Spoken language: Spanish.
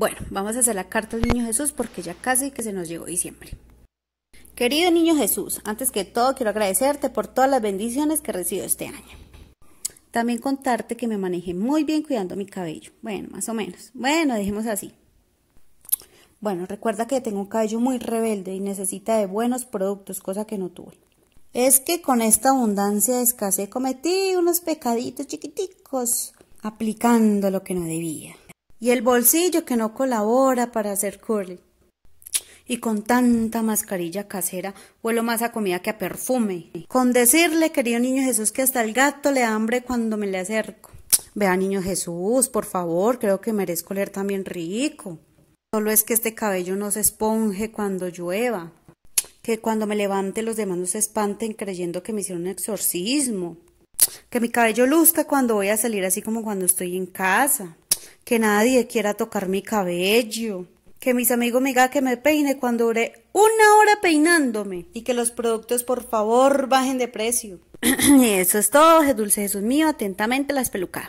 Bueno, vamos a hacer la carta al Niño Jesús porque ya casi que se nos llegó diciembre. Querido Niño Jesús, antes que todo quiero agradecerte por todas las bendiciones que recibido este año. También contarte que me manejé muy bien cuidando mi cabello. Bueno, más o menos. Bueno, dejemos así. Bueno, recuerda que tengo un cabello muy rebelde y necesita de buenos productos, cosa que no tuve. Es que con esta abundancia de escasez cometí unos pecaditos chiquiticos aplicando lo que no debía y el bolsillo que no colabora para hacer curly. Y con tanta mascarilla casera, vuelo más a comida que a perfume. Con decirle, querido niño Jesús, que hasta el gato le hambre cuando me le acerco. Vea, niño Jesús, por favor, creo que merezco leer también rico. Solo es que este cabello no se esponje cuando llueva. Que cuando me levante los demás no se espanten creyendo que me hicieron un exorcismo. Que mi cabello luzca cuando voy a salir así como cuando estoy en casa que nadie quiera tocar mi cabello, que mis amigos me digan que me peine cuando duré una hora peinándome y que los productos por favor bajen de precio. y eso es todo, Dulce Jesús mío, atentamente las pelucas.